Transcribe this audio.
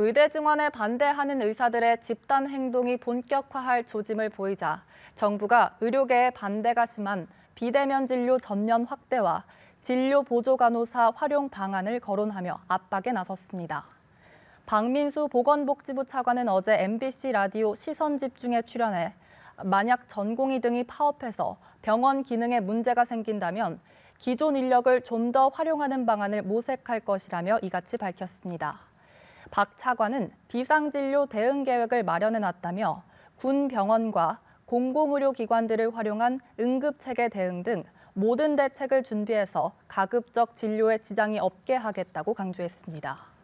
의대 증원에 반대하는 의사들의 집단 행동이 본격화할 조짐을 보이자 정부가 의료계의 반대가 심한 비대면 진료 전면 확대와 진료 보조 간호사 활용 방안을 거론하며 압박에 나섰습니다. 박민수 보건복지부 차관은 어제 MBC 라디오 시선 집중에 출연해 만약 전공의 등이 파업해서 병원 기능에 문제가 생긴다면 기존 인력을 좀 더 활용하는 방안을 모색할 것이라며 이같이 밝혔습니다. 박 차관은 비상진료 대응 계획을 마련해 놨다며 군 병원과 공공의료기관들을 활용한 응급체계 대응 등 모든 대책을 준비해서 가급적 진료에 지장이 없게 하겠다고 강조했습니다.